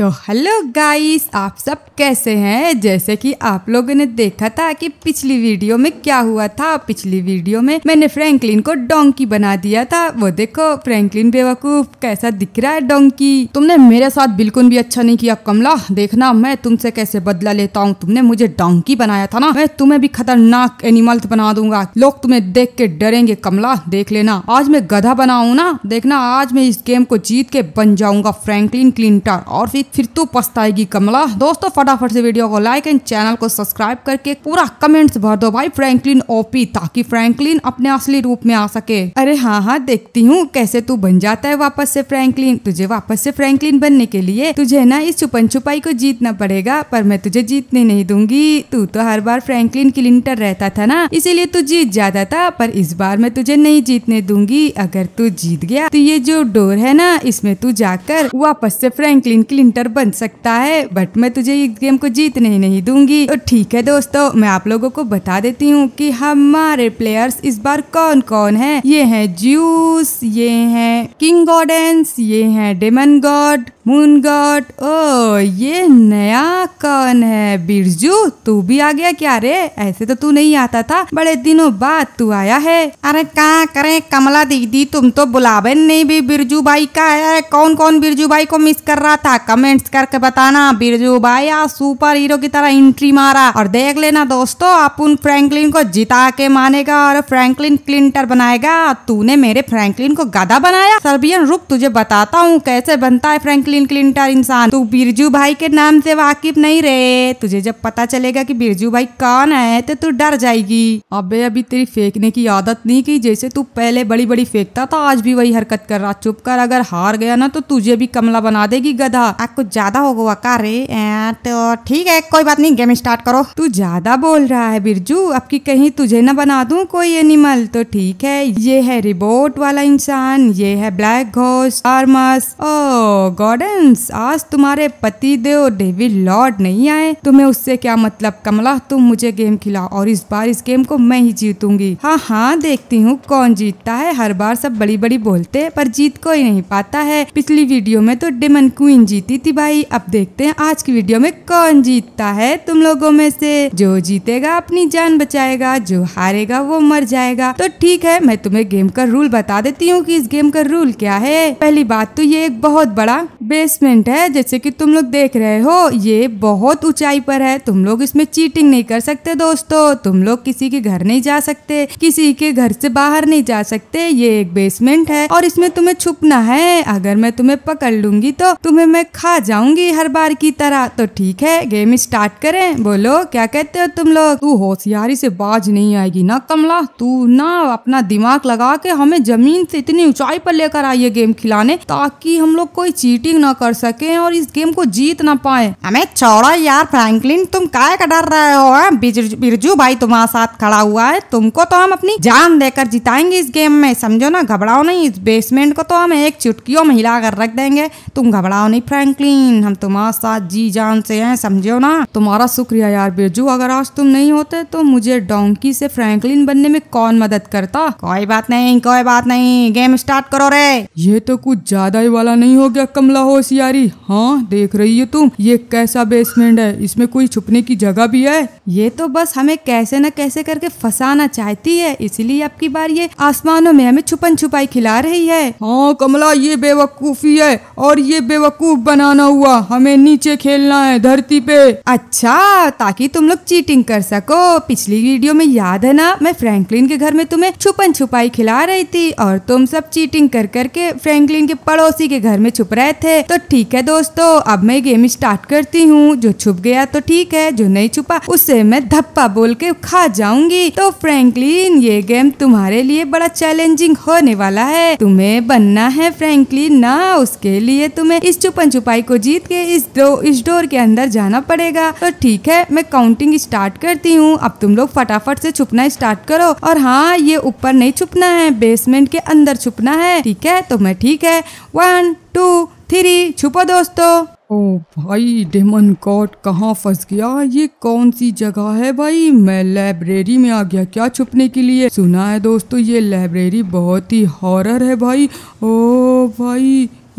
तो hello guys आप सब कैसे हैं जैसे कि आप लोगों ने देखा था कि पिछली वीडियो में क्या हुआ था पिछली वीडियो में मैंने फ्रैंकलिन को डोंकी बना दिया था वो देखो फ्रैंकलिन बेवकूफ कैसा दिख रहा है डोंकी तुमने मेरे साथ बिल्कुल भी अच्छा नहीं किया कमला देखना मैं तुमसे कैसे बदला लेता हूँ तुमने मुझे डोंकी बनाया था ना मैं तुम्हें भी खतरनाक एनिमल बना दूंगा लोग तुम्हें देख के डरेंगे कमला देख लेना आज मैं गधा बनाऊ ना देखना आज मैं इस गेम को जीत के बन जाऊंगा फ्रेंकलिन क्लिंटर और फिर फिर तू पछताएगी कमला दोस्तों फटाफट से वीडियो को लाइक एंड चैनल को सब्सक्राइब करके पूरा कमेंट्स भर दो भाई फ्रैंकलिन ओपी ताकि फ्रैंकलिन अपने असली रूप में आ सके अरे हाँ हाँ देखती हूँ कैसे तू बन जाता है वापस से फ्रैंकलिन तुझे वापस से फ्रैंकलिन बनने के लिए तुझे ना इस छुपन छुपाई को जीतना पड़ेगा पर मैं तुझे जीतने नहीं दूंगी तू तो हर बार फ्रैंकलिन क्लिंटर रहता था ना इसीलिए तू जीत जाता था पर इस बार मैं तुझे नहीं जीतने दूंगी अगर तू जीत गया तो ये जो डोर है ना इसमें तू जाकर वापस से फ्रैंकलिन क्लिंटर क्रिएटर बन सकता है बट मैं तुझे ये गेम को जीतने ही नहीं दूंगी तो ठीक है दोस्तों मैं आप लोगों को बता देती हूँ कि हमारे प्लेयर्स इस बार कौन कौन है ये है ज्यूस ये है किंग गॉर्डेंस ये है demon god moon god oh ये नया कौन है बिरजू तू भी आ गया क्या रे ऐसे तो तू नहीं आता था बड़े दिनों बाद तू आया है अरे कहाँ करे कमला दीदी तुम तो बुलावे नहीं भी बिरजू भाई का है कौन कौन बिरजू भाई को मिस कर रहा था कमेंट्स करके बताना बिरजू भाई आज सुपर हीरो की तरह एंट्री मारा और देख लेना दोस्तों आप उन फ्रैंकलिन को जिता के मानेगा और फ्रैंकलिन क्लिंटर बनाएगा तूने मेरे फ्रैंकलिन को गधा बनाया सर्बियन रुक तुझे बताता हूँ कैसे बनता है फ्रैंकलिन बिल क्लिंटर इंसान तू बिरजू भाई के नाम से वाकिफ नहीं रहे तुझे जब पता चलेगा कि बिरजू भाई कौन है तो तू डर जाएगी अबे अभी तेरी फेंकने की आदत नहीं की जैसे तू पहले बड़ी बड़ी फेंकता था आज भी वही हरकत कर रहा चुप कर अगर हार गया ना तो तुझे भी कमला बना देगी गधा कुछ ज्यादा हो गया का तो ठीक है कोई बात नहीं गेम स्टार्ट करो तू ज्यादा बोल रहा है बिरजू अब की कहीं तुझे ना बना दू कोई एनिमल तो ठीक है ये है रिबोट वाला इंसान ये है black ghost arms oh god प्रोडेंस आज तुम्हारे पति देव डेविड लॉर्ड नहीं आए तुम्हें उससे क्या मतलब कमला तुम मुझे गेम खिलाओ और इस बार इस गेम को मैं ही जीतूंगी हाँ हाँ देखती हूँ कौन जीतता है हर बार सब बड़ी बड़ी बोलते हैं पर जीत कोई नहीं पाता है पिछली वीडियो में तो डेमन क्वीन जीती थी भाई अब देखते हैं आज की वीडियो में कौन जीतता है तुम लोगों में से जो जीतेगा अपनी जान बचाएगा जो हारेगा वो मर जाएगा तो ठीक है मैं तुम्हें गेम का रूल बता देती हूँ कि इस गेम का रूल क्या है पहली बात तो ये एक बहुत बड़ा बेसमेंट है जैसे कि तुम लोग देख रहे हो ये बहुत ऊंचाई पर है तुम लोग इसमें चीटिंग नहीं कर सकते दोस्तों तुम लोग किसी के घर नहीं जा सकते किसी के घर से बाहर नहीं जा सकते ये एक बेसमेंट है और इसमें तुम्हें छुपना है अगर मैं तुम्हें पकड़ लूंगी तो तुम्हें मैं खा जाऊंगी हर बार की तरह तो ठीक है गेम स्टार्ट करें बोलो क्या कहते हो तुम लोग तू होशियारी से बाज नहीं आएगी ना कमला तू ना अपना दिमाग लगा के हमें जमीन से इतनी ऊंचाई पर लेकर आई है गेम खिलाने ताकि हम लोग कोई चीटिंग ना कर सके और इस गेम को जीत ना पाए हमें चौड़ा यार फ्रैंकलिन तुम काय का डर रहे हो बिरजू भाई तुम्हारा साथ खड़ा हुआ है तुमको तो हम अपनी जान देकर जिताएंगे इस गेम में समझो ना घबराओ नहीं इस बेसमेंट को तो हम एक चुटकियों में हिला कर रख देंगे तुम घबराओ नहीं फ्रैंकलिन हम तुम्हारे साथ जी जान से हैं समझो ना तुम्हारा शुक्रिया यार बिरजू अगर आज तुम नहीं होते तो मुझे डोंकी से फ्रैंकलिन बनने में कौन मदद करता कोई बात नहीं कोई बात नहीं गेम स्टार्ट करो रे ये तो कुछ ज्यादा ही वाला नहीं हो गया कमला होशियारी हाँ देख रही हो तुम ये कैसा बेसमेंट है इसमें कोई छुपने की जगह भी है ये तो बस हमें कैसे न कैसे करके फंसाना चाहती है इसीलिए आपकी बार ये आसमानों में हमें छुपन छुपाई खिला रही है हाँ कमला ये बेवकूफी है और ये बेवकूफ बनाना हुआ हमें नीचे खेलना है धरती पे अच्छा ताकि तुम लोग चीटिंग कर सको पिछली वीडियो में याद है ना मैं फ्रैंकलिन के घर में तुम्हें छुपन छुपाई खिला रही थी और तुम सब चीटिंग कर करके फ्रैंकलिन के पड़ोसी के घर में छुप रहे थे तो ठीक है दोस्तों अब मैं गेम स्टार्ट करती हूँ जो छुप गया तो ठीक है जो नहीं छुपा उसे मैं धप्पा बोल के खा जाऊंगी तो फ्रैंकलिन ये गेम तुम्हारे लिए बड़ा चैलेंजिंग होने वाला है तुम्हें बनना है फ्रैंकलिन ना उसके लिए तुम्हें इस छुपन छुपाई को जीत के इस दो इस डोर के अंदर जाना पड़ेगा तो ठीक है मैं काउंटिंग स्टार्ट करती हूँ अब तुम लोग फटाफट से छुपना स्टार्ट करो और हाँ ये ऊपर नहीं छुपना है बेसमेंट के अंदर छुपना है ठीक है तो मैं ठीक है वन टू थिरी छुपो दोस्तों ओ भाई डेमन कॉट कहाँ फंस गया ये कौन सी जगह है भाई मैं लाइब्रेरी में आ गया क्या छुपने के लिए सुना है दोस्तों ये लाइब्रेरी बहुत ही हॉरर है भाई ओ भाई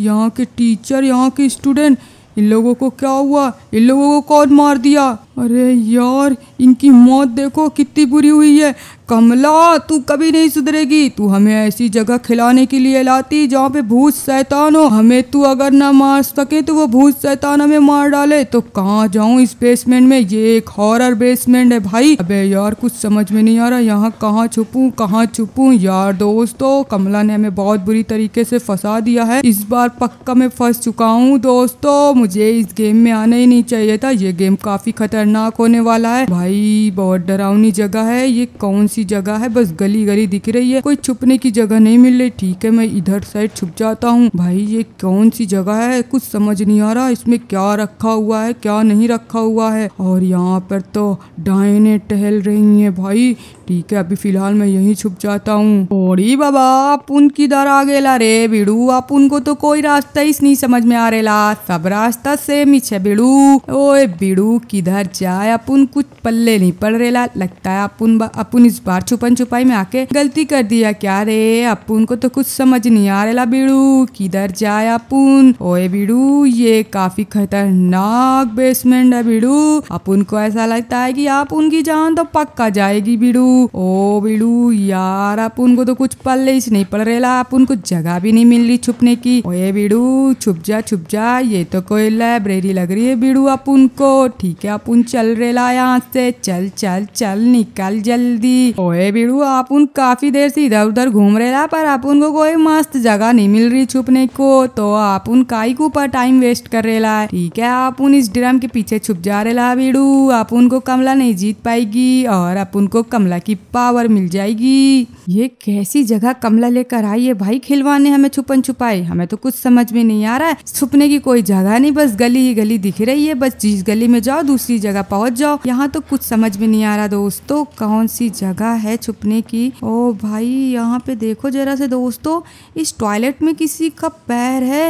यहाँ के टीचर यहाँ के स्टूडेंट इन लोगों को क्या हुआ इन लोगों को कौन मार दिया अरे यार इनकी मौत देखो कितनी बुरी हुई है कमला तू कभी नहीं सुधरेगी तू हमें ऐसी जगह खिलाने के लिए लाती जहाँ पे भूत शैतान हो हमें तू अगर ना मार सके तो वो भूत शैतान हमें मार डाले तो कहाँ जाऊँ इस बेसमेंट में ये एक हॉरर बेसमेंट है भाई अबे यार कुछ समझ में नहीं आ रहा यहाँ कहाँ छुपू कहाँ छुपू यार दोस्तों कमला ने हमें बहुत बुरी तरीके से फंसा दिया है इस बार पक्का मैं फंस चुका हूँ दोस्तों मुझे इस गेम में आना ही नहीं चाहिए था ये गेम काफी खतरनाक खतरनाक होने वाला है भाई बहुत डरावनी जगह है ये कौन सी जगह है बस गली गली दिख रही है कोई छुपने की जगह नहीं मिल रही ठीक है मैं इधर साइड छुप जाता हूँ भाई ये कौन सी जगह है कुछ समझ नहीं आ रहा इसमें क्या रखा हुआ है क्या नहीं रखा हुआ है और यहाँ पर तो डायने टहल रही है भाई ठीक है अभी फिलहाल मैं यही छुप जाता हूँ ओरी बाबा पुन किधर आ ला रे बिड़ू आप उनको तो कोई रास्ता ही नहीं समझ में आ ला सब रास्ता सेम ही छे बिड़ू ओए बिड़ू किधर बच्चा है अपुन कुछ पल्ले नहीं पड़ रहा लगता है अपुन अपुन इस बार छुपन छुपाई में आके गलती कर दिया क्या रे अपुन को तो कुछ समझ नहीं आ रहा बीड़ू किधर जाए अपुन ओए बीड़ू ये काफी खतरनाक बेसमेंट है बीड़ू अपुन को ऐसा लगता है कि आप उनकी जान तो पक्का जाएगी बीड़ू ओ बीड़ू यार अपुन को तो कुछ पल्ले ही नहीं पड़ रहा आप को जगह भी नहीं मिल रही छुपने की ओए बीड़ू छुप जा छुप जा ये तो कोई लाइब्रेरी लग रही है बीड़ू अपुन को ठीक है अपुन चल चल रेला यहाँ से चल चल चल निकल जल्दी ओए बिड़ू उन काफी देर से इधर उधर घूम ला पर आप उनको कोई मस्त जगह नहीं मिल रही छुपने को तो उन काई के ऊपर टाइम वेस्ट कर रहे ला ठीक है उन इस ड्रम के पीछे छुप जा ला बिड़ू आप उनको कमला नहीं जीत पाएगी और आप उनको कमला की पावर मिल जाएगी ये कैसी जगह कमला लेकर आई है भाई खिलवाने हमें छुपन छुपाई हमें तो कुछ समझ में नहीं आ रहा है छुपने की कोई जगह नहीं बस गली ही गली दिख रही है बस जिस गली में जाओ दूसरी जगह जगह पहुंच जाओ यहाँ तो कुछ समझ में नहीं आ रहा दोस्तों कौन सी जगह है छुपने की ओ भाई यहाँ पे देखो जरा से दोस्तों इस टॉयलेट में किसी का पैर है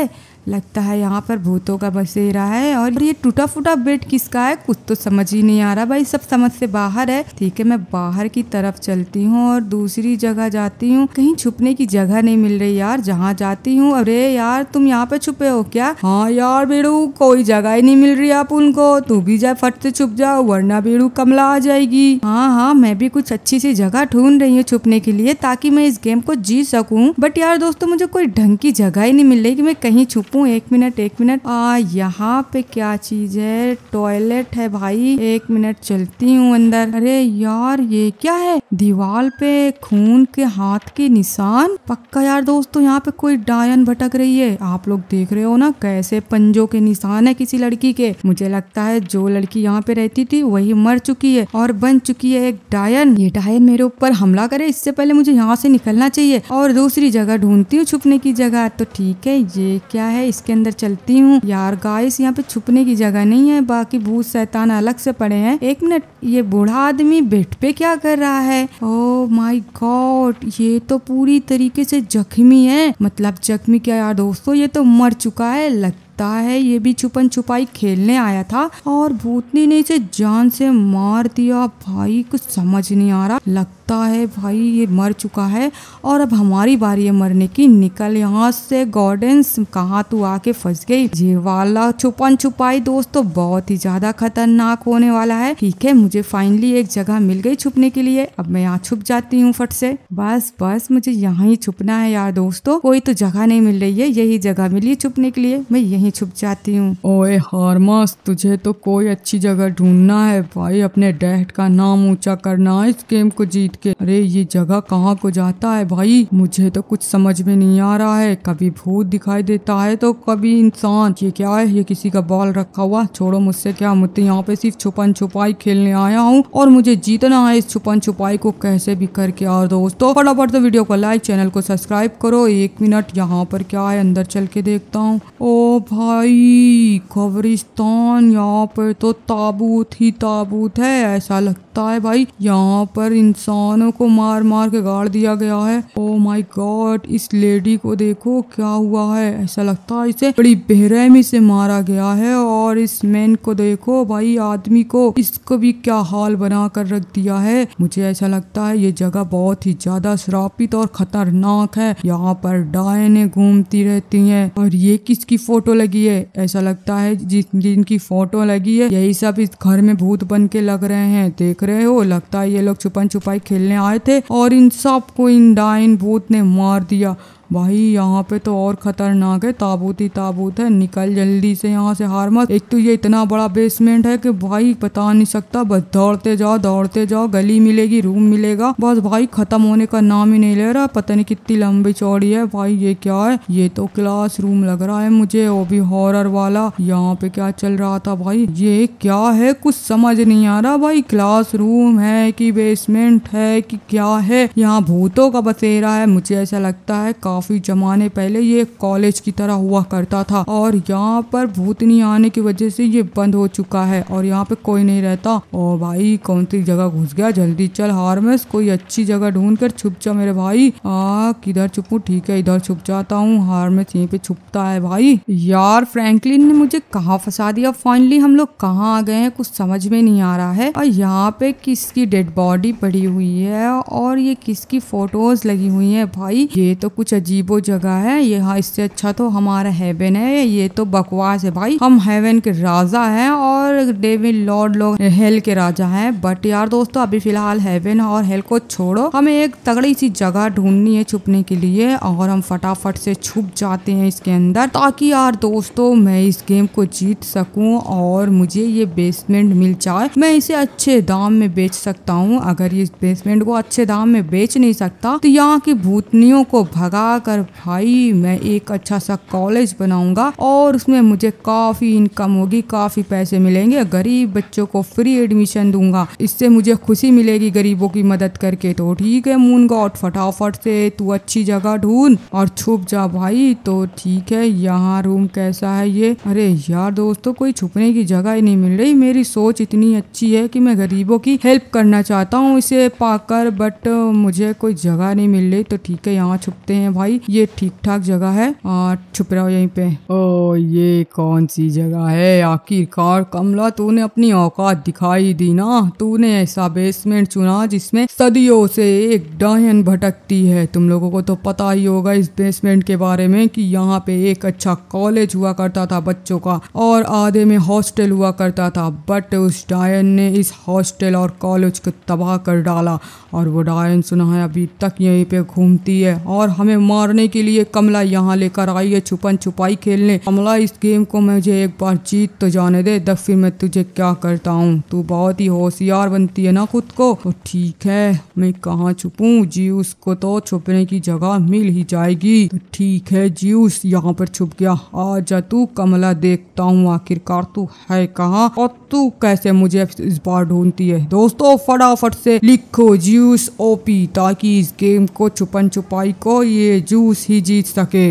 लगता है यहाँ पर भूतों का बसेरा है और ये टूटा फूटा बेड किसका है कुछ तो समझ ही नहीं आ रहा भाई सब समझ से बाहर है ठीक है मैं बाहर की तरफ चलती हूँ और दूसरी जगह जाती हूँ कहीं छुपने की जगह नहीं मिल रही यार जहाँ जाती हूँ अरे यार तुम यहाँ पे छुपे हो क्या हाँ यार बेड़ू कोई जगह ही नहीं मिल रही आप उनको तू भी जाए फट से छुप जाओ वरना बेड़ू कमला आ जाएगी हाँ हाँ मैं भी कुछ अच्छी सी जगह ढूंढ रही हूँ छुपने के लिए ताकि मैं इस गेम को जी सकूँ बट यार दोस्तों मुझे कोई ढंग की जगह ही नहीं मिल रही की मैं कहीं छुप छपूँ एक मिनट एक मिनट आ यहाँ पे क्या चीज है टॉयलेट है भाई एक मिनट चलती हूँ अंदर अरे यार ये क्या है दीवार पे खून के हाथ के निशान पक्का यार दोस्तों यहाँ पे कोई डायन भटक रही है आप लोग देख रहे हो ना कैसे पंजों के निशान है किसी लड़की के मुझे लगता है जो लड़की यहाँ पे रहती थी वही मर चुकी है और बन चुकी है एक डायन ये डायन मेरे ऊपर हमला करे इससे पहले मुझे यहाँ से निकलना चाहिए और दूसरी जगह ढूंढती हूँ छुपने की जगह तो ठीक है ये क्या है है इसके अंदर चलती हूँ यार गाइस यहाँ पे छुपने की जगह नहीं है बाकी भूत शैतान अलग से पड़े हैं एक मिनट ये बूढ़ा आदमी बेड पे क्या कर रहा है ओ माय गॉड ये तो पूरी तरीके से जख्मी है मतलब जख्मी क्या यार दोस्तों ये तो मर चुका है लगता है ये भी छुपन छुपाई खेलने आया था और भूतनी ने इसे जान से मार दिया भाई कुछ समझ नहीं आ रहा लग लगता है भाई ये मर चुका है और अब हमारी बारी है मरने की निकल यहाँ से गॉर्डेंस कहाँ तू आके फंस गई ये वाला छुपन छुपाई दोस्तों तो बहुत ही ज्यादा खतरनाक होने वाला है ठीक है मुझे फाइनली एक जगह मिल गई छुपने के लिए अब मैं यहाँ छुप जाती हूँ फट से बस बस मुझे यहाँ ही छुपना है यार दोस्तों कोई तो जगह नहीं मिल रही है यही जगह मिली छुपने के लिए मैं यही छुप जाती हूँ ओए हारमास तुझे तो कोई अच्छी जगह ढूंढना है भाई अपने डैड का नाम ऊंचा करना है इस गेम को जीत के अरे ये जगह कहाँ को जाता है भाई मुझे तो कुछ समझ में नहीं आ रहा है कभी भूत दिखाई देता है तो कभी इंसान ये क्या है ये किसी का बॉल रखा हुआ छोड़ो मुझसे क्या मुझे तो यहाँ पे सिर्फ छुपन छुपाई खेलने आया हूँ और मुझे जीतना है इस छुपन छुपाई को कैसे भी करके और दोस्तों फटाफट से वीडियो को लाइक चैनल को सब्सक्राइब करो एक मिनट यहाँ पर क्या है अंदर चल के देखता हूँ ओ भाई कब्रिस्तान यहाँ पर तो ताबूत ही ताबूत है ऐसा लगता है भाई यहाँ पर इंसान इंसानों को मार मार के गाड़ दिया गया है ओ माई गॉड इस लेडी को देखो क्या हुआ है ऐसा लगता है इसे बड़ी बेरहमी से मारा गया है और इस मैन को देखो भाई आदमी को इसको भी क्या हाल बना कर रख दिया है मुझे ऐसा लगता है ये जगह बहुत ही ज्यादा श्रापित और खतरनाक है यहाँ पर डायने घूमती रहती हैं और ये किसकी फोटो लगी है ऐसा लगता है जिनकी फोटो लगी है यही सब इस घर में भूत बन के लग रहे हैं देख रहे हो लगता है ये लोग छुपन छुपाई खेलने आए थे और इन सबको इन डाइन भूत ने मार दिया भाई यहाँ पे तो और खतरनाक है ताबूत ही ताबूत है निकल जल्दी से यहाँ से हार मत एक तो ये इतना बड़ा बेसमेंट है कि भाई बता नहीं सकता बस दौड़ते जाओ दौड़ते जाओ गली मिलेगी रूम मिलेगा बस भाई खत्म होने का नाम ही नहीं ले रहा पता नहीं कितनी लंबी चौड़ी है भाई ये क्या है ये तो क्लास रूम लग रहा है मुझे वो भी हॉरर वाला यहाँ पे क्या चल रहा था भाई ये क्या है कुछ समझ नहीं आ रहा भाई क्लास रूम है कि बेसमेंट है कि क्या है यहाँ भूतों का बसेरा है मुझे ऐसा लगता है काफी काफ़ी जमाने पहले ये कॉलेज की तरह हुआ करता था और यहाँ पर भूतनी आने की वजह से ये बंद हो चुका है और यहाँ पे कोई नहीं रहता और भाई कौन सी जगह घुस गया जल्दी चल हार्मस कोई अच्छी जगह ढूंढ कर छुप जा मेरे भाई आ किधर छुपू ठीक है इधर छुप जाता हूँ हार्मस यहीं पे छुपता है भाई यार फ्रैंकलिन ने मुझे कहाँ फंसा दिया फाइनली हम लोग कहाँ आ गए हैं कुछ समझ में नहीं आ रहा है और यहाँ पे किसकी डेड बॉडी पड़ी हुई है और ये किसकी फोटोज लगी हुई है भाई ये तो कुछ अजीब अजीबो जगह है यहाँ इससे अच्छा तो हमारा हेवन है ये तो बकवास है भाई हम हेवन के राजा है और डेविड लॉर्ड लोग हेल के राजा है बट यार दोस्तों अभी फिलहाल हेवन और हेल को छोड़ो हमें एक तगड़ी सी जगह ढूंढनी है छुपने के लिए और हम फटाफट से छुप जाते हैं इसके अंदर ताकि यार दोस्तों मैं इस गेम को जीत सकूं और मुझे ये बेसमेंट मिल जाए मैं इसे अच्छे दाम में बेच सकता हूँ अगर ये बेसमेंट को अच्छे दाम में बेच नहीं सकता तो यहाँ की भूतनियों को भगा जाकर भाई मैं एक अच्छा सा कॉलेज बनाऊंगा और उसमें मुझे काफ़ी इनकम होगी काफ़ी पैसे मिलेंगे गरीब बच्चों को फ्री एडमिशन दूंगा इससे मुझे खुशी मिलेगी गरीबों की मदद करके तो ठीक है मून गॉड फटाफट से तू अच्छी जगह ढूंढ और छुप जा भाई तो ठीक है यहाँ रूम कैसा है ये अरे यार दोस्तों कोई छुपने की जगह ही नहीं मिल रही मेरी सोच इतनी अच्छी है कि मैं गरीबों की हेल्प करना चाहता हूँ इसे पाकर बट मुझे कोई जगह नहीं मिल रही तो ठीक है यहाँ छुपते हैं भाई भाई ये ठीक ठाक जगह है और छुप रहा हो यहीं पे ओ ये कौन सी जगह है आखिरकार कमला तूने अपनी औकात दिखाई दी ना तूने ऐसा बेसमेंट चुना जिसमें सदियों से एक डायन भटकती है तुम लोगों को तो पता ही होगा इस बेसमेंट के बारे में कि यहाँ पे एक अच्छा कॉलेज हुआ करता था बच्चों का और आधे में हॉस्टल हुआ करता था बट उस डायन ने इस हॉस्टल और कॉलेज को तबाह कर डाला और वो डायन सुना है अभी तक यहीं पे घूमती है और हमें मारने के लिए कमला यहाँ लेकर आई है छुपन छुपाई खेलने कमला इस गेम को मुझे एक बार जीत तो जाने दे तब फिर मैं तुझे क्या करता हूँ तू बहुत ही होशियार बनती है ना खुद को तो ठीक है मैं कहाँ छुपू जी उसको तो छुपने की जगह मिल ही जाएगी तो ठीक है जीउस यहाँ पर छुप गया आ जा तू कमला देखता हूँ आखिरकार तू है कहाँ और तू कैसे मुझे इस बार ढूंढती है दोस्तों फटाफट से लिखो जीउस ओपी ताकि इस गेम को छुपन छुपाई को ये जूस ही जीत सके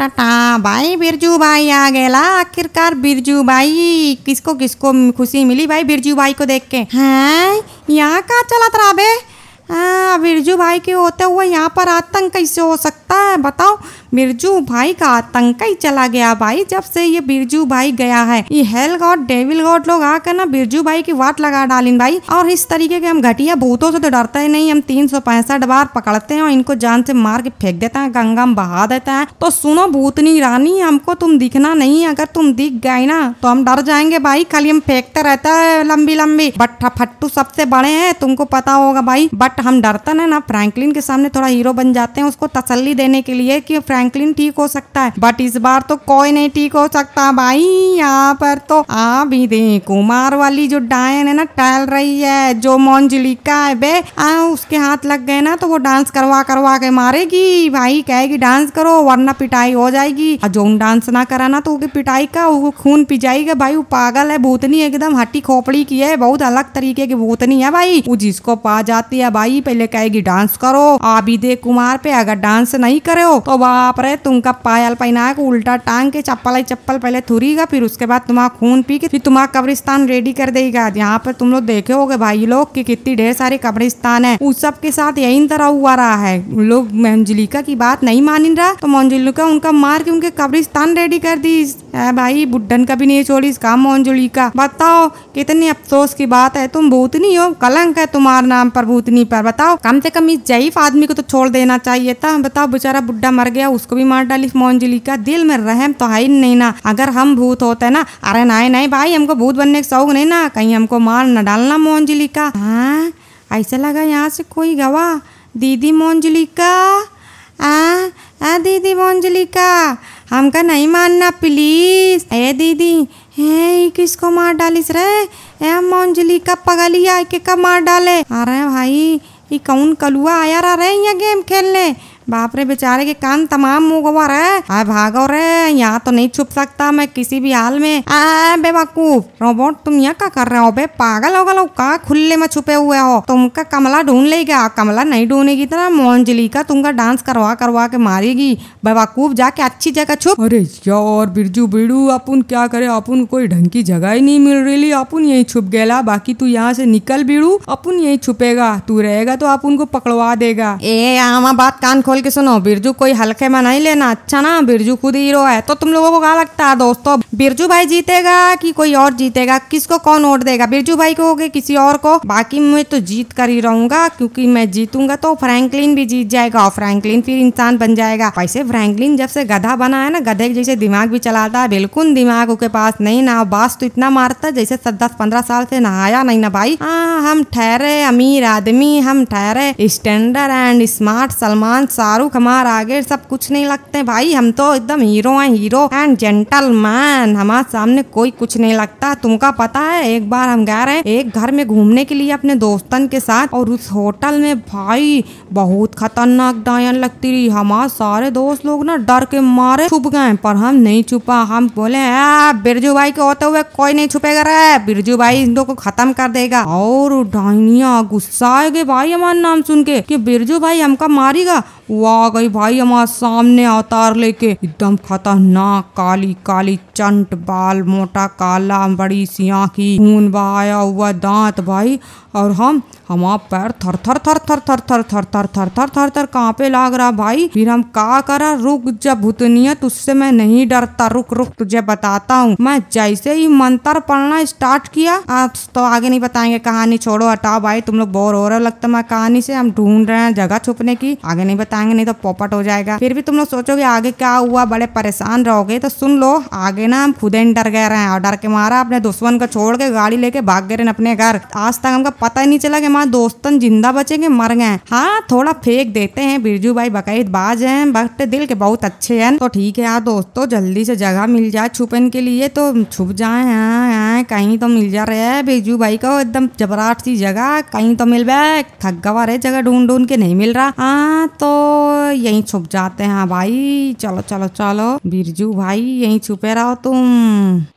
टा भाई बिरजू भाई आ गया आखिरकार बिरजू भाई किसको किसको खुशी मिली भाई बिरजू भाई को देख के हाँ यहाँ कहा चला तरा बिरजू भाई के होते हुए यहाँ पर आतंक कैसे हो सकता है बताओ बिरजू भाई का आतंक ही चला गया भाई जब से ये बिरजू भाई गया है ये हेल गॉड डेविल गॉड लोग आकर ना बिरजू भाई की वाट लगा डालिन भाई और इस तरीके के हम घटिया भूतों से तो डरते ही नहीं हम तीन सौ पैंसठ बार पकड़ते हैं और इनको जान से मार के फेंक देते हैं गंगा में बहा देते हैं तो सुनो भूतनी रानी हमको तुम दिखना नहीं अगर तुम दिख गए ना तो हम डर जाएंगे भाई खाली हम फेंकते रहता है लंबी लंबी बट्ठा फट्टू सबसे बड़े हैं तुमको पता होगा भाई बट हम डरता ना ना फ्रैंकलिन के सामने थोड़ा हीरो बन जाते हैं उसको तसल्ली देने के लिए कि फ्रैंकलिन ठीक हो सकता है बट इस बार तो कोई नहीं ठीक हो सकता भाई यहाँ पर तो आप भी देखो मार वाली जो डायन है ना टहल रही है जो मोन्जलिका है बे आ, उसके हाथ लग गए ना तो वो डांस करवा करवा के मारेगी भाई कहेगी डांस करो वरना पिटाई हो जाएगी और जो डांस ना करा ना तो उसकी पिटाई का वो खून पी जाएगा भाई वो पागल है भूतनी एकदम हट्टी खोपड़ी की है बहुत अलग तरीके की भूतनी है भाई वो जिसको पा जाती है भाई पहले कहेगी डांस करो आबिदे कुमार पे अगर डांस नहीं करे हो तो बाप रे तुमका पायल पहना है उल्टा टांग के चप्पल आई चप्पल पहले थुरीगा फिर उसके बाद तुम्हारा खून पी के फिर तुम्हारा कब्रिस्तान रेडी कर देगा यहाँ पर तुम लोग देखे हो भाई लोग की कितनी ढेर सारे कब्रिस्तान है उस सब के साथ यही तरह हुआ रहा है लोग मंजलिका की बात नहीं मान रहा तो मंजुलिका उनका मार के उनके कब्रिस्तान रेडी कर दी है भाई बुड्ढन का भी नहीं छोड़ी काम मंजुलिका बताओ कितनी अफसोस की बात है तुम भूतनी हो कलंक है तुम्हारे नाम पर भूतनी पर बताओ कम से कम इस जयीफ आदमी को तो छोड़ देना चाहिए था बताओ बेचारा बुढ़ा मर गया उसको भी मार डाली मोहनजली का दिल में रहम तो है नहीं ना अगर हम भूत होते ना अरे नहीं नहीं भाई हमको भूत बनने का शौक नहीं ना कहीं हमको मार न डालना मोहनजली का हाँ ऐसा लगा यहाँ से कोई गवा दीदी मोहनजली का आ, हाँ, आ हाँ दीदी मोहनजली का हमका नहीं मानना प्लीज ए दीदी है किसको मार डालिस रे ए मंजली का पगलिया के कब मार डाले अरे भाई ये कौन कलुआ आया रे यहाँ गेम खेलने बाप रे बेचारे के कान तमाम गवा है आए भागो रे यहाँ तो नहीं छुप सकता मैं किसी भी हाल में आ बेवकूफ रोबोट तुम यहाँ क्या कर रहे हो बे पागल हो गलो कहा खुले में छुपे हुए हो तुमका कमला ढूंढ लेगा कमला नहीं ढूंढेगी तो ना मोहनजली का तुमका डांस करवा करवा के मारेगी बेवकूफ जाके अच्छी जगह छुप अरे यार बिरजू बिड़ू अपन क्या करे अपन कोई ढंग की जगह ही नहीं मिल रही अपन यही छुप गया बाकी तू यहाँ से निकल बिड़ू अपन यही छुपेगा तू रहेगा तो आप उनको पकड़वा देगा ए आमा बात कान खोल बोल सुनो बिरजू कोई हल्के में नहीं लेना अच्छा ना बिरजू खुद हीरो है तो तुम लोगों को कहा लगता है दोस्तों बिरजू भाई जीतेगा कि कोई और जीतेगा किसको कौन वोट देगा बिरजू भाई को कि किसी और को बाकी मैं तो जीत कर ही रहूंगा क्योंकि मैं जीतूंगा तो फ्रैंकलिन भी जीत जाएगा और फ्रैंकलिन फिर इंसान बन जाएगा वैसे फ्रैंकलिन जब से गधा बना है ना गधे जैसे दिमाग भी चलाता है बिल्कुल दिमाग उसके पास नहीं ना बास तो इतना मारता जैसे दस पंद्रह साल से नहाया नहीं ना भाई हाँ हम ठहरे अमीर आदमी हम ठहरे standard and smart Salman Shahrukh हमार आगे सब कुछ नहीं लगते भाई हम तो एकदम हीरो हैं हीरो एंड जेंटलमैन हमारे सामने कोई कुछ नहीं लगता तुमका पता है एक बार हम गए रहे एक घर में घूमने के लिए अपने दोस्तन के साथ और उस होटल में भाई बहुत खतरनाक डायन लगती रही हमारे सारे दोस्त लोग ना डर के मारे छुप गए पर हम नहीं छुपा हम बोले बिरजू भाई के होते हुए कोई नहीं छुपेगा रे बिरजू भाई इन को खत्म कर देगा और डायनिया गुस्सा आएगा भाई हमारा नाम सुन के कि बिरजू भाई हमका मारेगा वाह गई भाई हमारे सामने अवतार लेके एकदम खतरनाक काली काली चंट बाल मोटा काला बड़ी सी आँखी खून बहाया हुआ दांत भाई और हम हमारा पैर थर थर थर थर थर थर थर थर थर थर थर थर पे लाग रहा भाई फिर हम का करा रुक भूतनी है उससे मैं नहीं डरता रुक रुक तुझे बताता हूँ मैं जैसे ही मंत्र पढ़ना स्टार्ट किया आप तो आगे नहीं बताएंगे कहानी छोड़ो हटाओ भाई तुम लोग बोर हो रहे हो लगता मैं कहानी से हम ढूंढ रहे हैं जगह छुपने की आगे नहीं बताएंगे नहीं तो पोपट हो जाएगा फिर भी तुम लोग सोचोगे आगे क्या हुआ बड़े परेशान रहोगे तो सुन लो आगे ना हम खुद ही डर गए रहे हैं और डर के मारा अपने दुश्मन को छोड़ के गाड़ी लेके भाग गए अपने घर आज तक हमका पता ही नहीं चला कि हमारे दोस्तन जिंदा बचे मर गए हाँ थोड़ा फेंक देते हैं बिरजू भाई बकैद बाज है बट दिल के बहुत अच्छे हैं तो ठीक है यार दोस्तों जल्दी से जगह मिल जाए छुपन के लिए तो छुप जाए हाँ, हाँ, कहीं तो मिल जा रहे है बिरजू भाई को एकदम जबराट सी जगह कहीं तो मिल गए थक गवा रहे जगह ढूंढ ढूंढ के नहीं मिल रहा हाँ तो यही छुप जाते हैं भाई चलो चलो चलो बिरजू भाई यही छुपे रहो तुम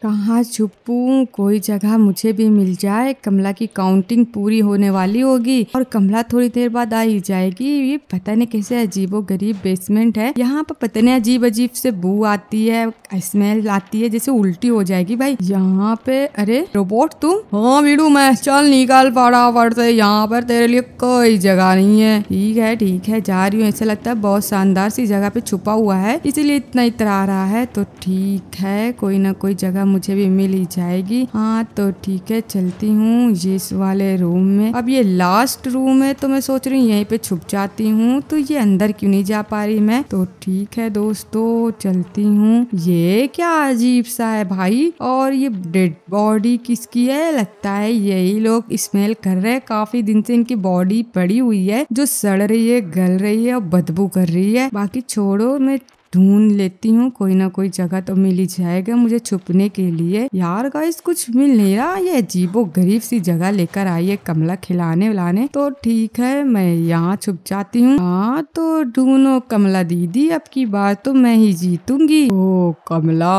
कहा छुपू कोई जगह मुझे भी मिल जाए कमला की काउंटिंग पूरी होने वाली होगी और कमला थोड़ी देर बाद आ ही जाएगी ये पता नहीं कैसे अजीबो गरीब बेसमेंट है यहाँ पर पता नहीं अजीब अजीब से बू आती है स्मेल आती है जैसे उल्टी हो जाएगी भाई यहाँ पे अरे रोबोट तुम हाँ वीडू मैं चल निकाल फटाफट से यहाँ पर तेरे लिए कोई जगह नहीं है ठीक है ठीक है जा रही हूँ ऐसा लगता है बहुत शानदार सी जगह पे छुपा हुआ है इसीलिए इतना इतरा रहा है तो ठीक है कोई ना कोई जगह मुझे भी मिल ही जाएगी हाँ तो ठीक है चलती हूँ ये वाले रूम में अब ये लास्ट रूम है तो मैं सोच रही हूँ यहीं पे छुप जाती हूँ तो ये अंदर क्यों नहीं जा पा रही मैं तो ठीक है दोस्तों चलती हूँ ये क्या अजीब सा है भाई और ये डेड बॉडी किसकी है लगता है यही लोग स्मेल कर रहे हैं काफी दिन से इनकी बॉडी पड़ी हुई है जो सड़ रही है गल रही है और बदबू कर रही है बाकी छोड़ो मैं ढूंढ लेती हूँ कोई ना कोई जगह तो मिल ही जाएगा मुझे छुपने के लिए यार गाइस कुछ मिल नहीं रहा ये अजीबो गरीब सी जगह लेकर आई है कमला खिलाने उलाने तो ठीक है मैं यहाँ छुप जाती हूँ हाँ तो ढूंढो कमला दीदी अब की बार तो मैं ही जीतूंगी ओ कमला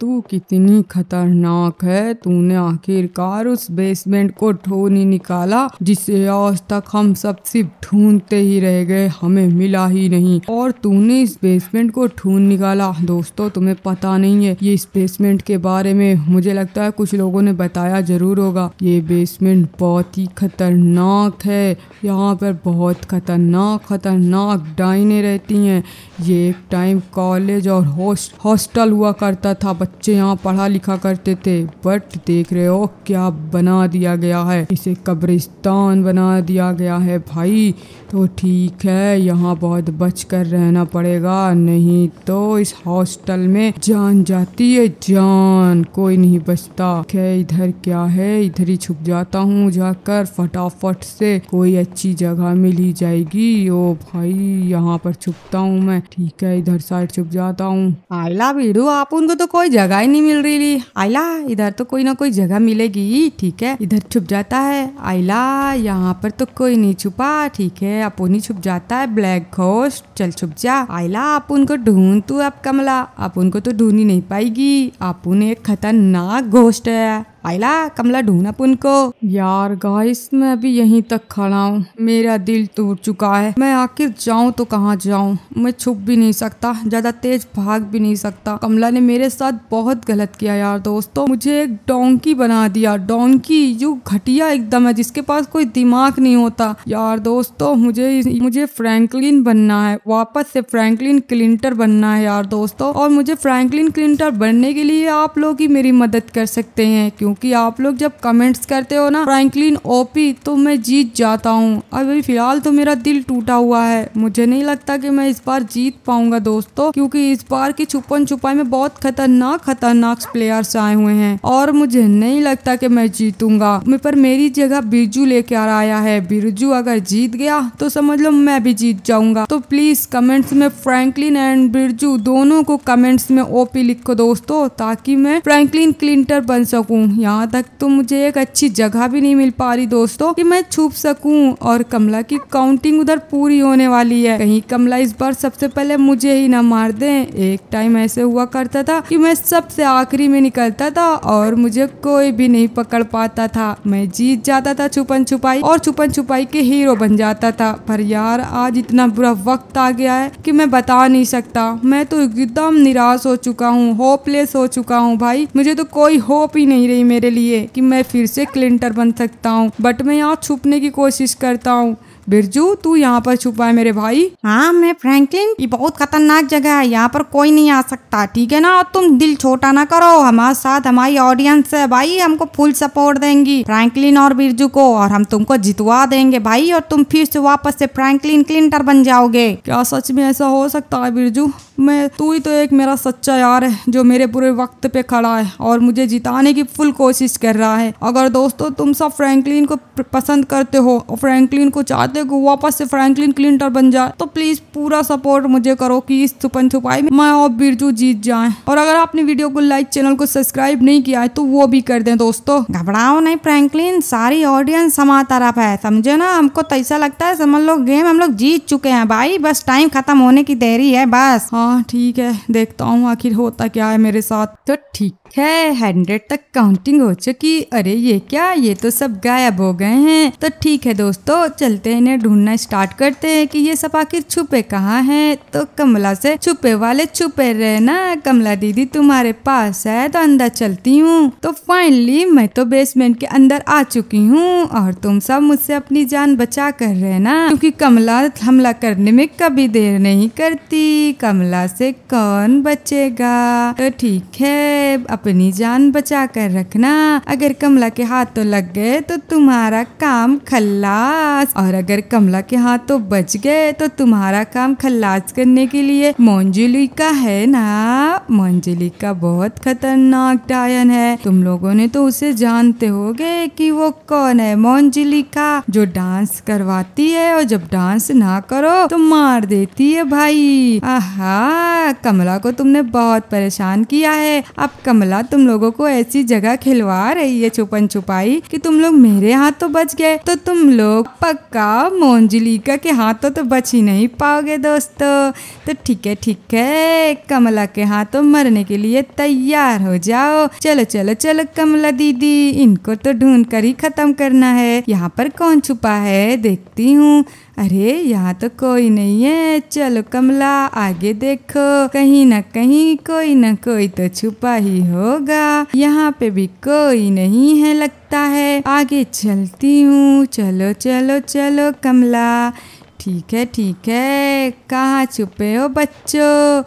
तू कितनी खतरनाक है तूने आखिरकार उस बेसमेंट को ठोन ही निकाला जिसे आज तक हम सब सिर्फ ढूंढते ही रह गए हमें मिला ही नहीं और तूने इस बेसमेंट को ठून निकाला दोस्तों तुम्हें पता नहीं है ये इस बेसमेंट के बारे में मुझे लगता है कुछ लोगों ने बताया जरूर होगा ये बेसमेंट बहुत ही खतरनाक है यहाँ पर बहुत खतरनाक खतरनाक डाइने रहती हैं ये एक टाइम कॉलेज और हॉस्ट हॉस्टल हुआ करता था बच्चे यहाँ पढ़ा लिखा करते थे बट देख रहे हो क्या बना दिया गया है इसे कब्रिस्तान बना दिया गया है भाई तो ठीक है यहाँ बहुत बच कर रहना पड़ेगा नहीं नहीं तो इस हॉस्टल में जान जाती है जान कोई नहीं बचता क्या इधर क्या है इधर ही छुप जाता हूँ जाकर फटाफट से कोई अच्छी जगह मिली जाएगी ओ भाई यहाँ पर छुपता हूँ मैं ठीक है इधर साइड छुप जाता हूँ आयला भीड़ू आप उनको तो कोई जगह ही नहीं मिल रही आयला इधर तो कोई ना कोई जगह मिलेगी ठीक है इधर छुप जाता है आयला यहाँ पर तो कोई नहीं छुपा ठीक है अपोनी छुप जाता है ब्लैक घोस्ट चल छुप जा आयला आप उनको ढूंढ तू अब कमला आप उनको तो ढूंढ ही नहीं पाएगी आप उन्हें एक खतरनाक घोष्ट है आयला कमला ढूंढ अपन को यार गाइस मैं अभी यहीं तक खड़ा हूँ मेरा दिल टूट चुका है मैं आखिर जाऊँ तो कहाँ जाऊँ मैं छुप भी नहीं सकता ज्यादा तेज भाग भी नहीं सकता कमला ने मेरे साथ बहुत गलत किया यार दोस्तों मुझे एक डोंकी बना दिया डोंकी जो घटिया एकदम है जिसके पास कोई दिमाग नहीं होता यार दोस्तों मुझे मुझे फ्रैंकलिन बनना है वापस से फ्रैंकलिन क्लिंटर बनना है यार दोस्तों और मुझे फ्रैंकलिन क्लिंटर बनने के लिए आप लोग ही मेरी मदद कर सकते हैं क्यों कि आप लोग जब कमेंट्स करते हो ना फ्रैंकलिन ओपी तो मैं जीत जाता हूँ अभी फिलहाल तो मेरा दिल टूटा हुआ है मुझे नहीं लगता कि मैं इस बार जीत पाऊंगा दोस्तों क्योंकि इस बार की छुपन छुपाई में बहुत खतरनाक खतरनाक प्लेयर्स आए हुए हैं और मुझे नहीं लगता कि मैं जीतूंगा पर मेरी जगह बिरजू लेकर आया है बिरजू अगर जीत गया तो समझ लो मैं भी जीत जाऊंगा तो प्लीज कमेंट्स में फ्रैंकलिन एंड बिरजू दोनों को कमेंट्स में ओपी लिखो दोस्तों ताकि मैं फ्रैंकलिन क्लिंटर बन सकूं यहाँ तक तो मुझे एक अच्छी जगह भी नहीं मिल पा रही दोस्तों कि मैं छुप सकूं और कमला की काउंटिंग उधर पूरी होने वाली है कहीं कमला इस बार सबसे पहले मुझे ही ना मार दे एक टाइम ऐसे हुआ करता था कि मैं सबसे आखिरी में निकलता था और मुझे कोई भी नहीं पकड़ पाता था मैं जीत जाता था छुपन छुपाई और छुपन छुपाई के हीरो बन जाता था पर यार आज इतना बुरा वक्त आ गया है की मैं बता नहीं सकता मैं तो एकदम निराश हो चुका हूँ होपलेस हो चुका हूँ भाई मुझे तो कोई होप ही नहीं रही मेरे लिए कि मैं फिर से क्लिंटर बन सकता हूँ बट मैं यहाँ छुपने की कोशिश करता हूँ बिरजू तू यहाँ पर छुपा है मेरे भाई हाँ मैं फ्रैंकलिन ये बहुत खतरनाक जगह है यहाँ पर कोई नहीं आ सकता ठीक है ना और तुम दिल छोटा ना करो हमारे साथ हमारी ऑडियंस है भाई हमको फुल सपोर्ट देंगी फ्रैंकलिन और बिरजू को और हम तुमको जितवा देंगे भाई और तुम फिर से वापस से फ्रैंकलिन क्लिंटर बन जाओगे क्या सच में ऐसा हो सकता है बिरजू मैं तू ही तो एक मेरा सच्चा यार है जो मेरे पूरे वक्त पे खड़ा है और मुझे जिताने की फुल कोशिश कर रहा है अगर दोस्तों तुम सब फ्रैंकलिन को पसंद करते हो और फ्रैंकलिन को चाहते चाहते हो कि वापस से फ्रैंकलिन क्लिंटर बन जाए तो प्लीज पूरा सपोर्ट मुझे करो कि इस छुपन छुपाई में मैं और बिरजू जीत जाए और अगर आपने वीडियो को लाइक चैनल को सब्सक्राइब नहीं किया है तो वो भी कर दे दोस्तों घबराओ नहीं फ्रैंकलिन सारी ऑडियंस समा तरफ है समझे ना हमको तो ऐसा लगता है समझ लो गेम हम लोग जीत चुके हैं भाई बस टाइम खत्म होने की देरी है बस हाँ ठीक है देखता हूँ आखिर होता क्या है मेरे साथ तो ठीक है हंड्रेड तक काउंटिंग हो चुकी अरे ये क्या ये तो सब गायब हो गए हैं तो ठीक है दोस्तों चलते इन्हें ढूंढना स्टार्ट करते हैं कि ये सब आखिर छुपे कहाँ हैं तो कमला से छुपे वाले छुपे रहे ना कमला दीदी तुम्हारे पास है तो अंदर चलती हूँ तो फाइनली मैं तो बेसमेंट के अंदर आ चुकी हूँ और तुम सब मुझसे अपनी जान बचा कर रहे ना क्योंकि कमला हमला करने में कभी देर नहीं करती कमला से कौन बचेगा तो ठीक है अपनी जान बचा कर रखना अगर कमला के हाथ तो लग गए तो तुम्हारा काम खल्लास और अगर कमला के हाथ तो बच गए तो तुम्हारा काम खल्लास करने के लिए का है ना मोंजुलिका बहुत खतरनाक डायन है तुम लोगों ने तो उसे जानते गए कि वो कौन है मोंजुलिका जो डांस करवाती है और जब डांस ना करो तो मार देती है भाई आहा कमला को तुमने बहुत परेशान किया है अब कमला माला तुम लोगों को ऐसी जगह खिलवा रही है छुपन छुपाई कि तुम लोग मेरे हाथ तो बच गए तो तुम लोग पक्का मोंजलिका के हाथों तो, तो बच ही नहीं पाओगे दोस्तों तो ठीक है ठीक है कमला के हाथों मरने के लिए तैयार हो जाओ चलो चलो चलो कमला दीदी इनको तो ढूंढ कर ही खत्म करना है यहाँ पर कौन छुपा है देखती हूँ अरे यहाँ तो कोई नहीं है चलो कमला आगे देखो कहीं ना कहीं कोई ना कोई तो छुपा ही होगा यहाँ पे भी कोई नहीं है लगता है आगे चलती हूँ चलो चलो चलो कमला ठीक है ठीक है कहाँ छुपे हो बच्चों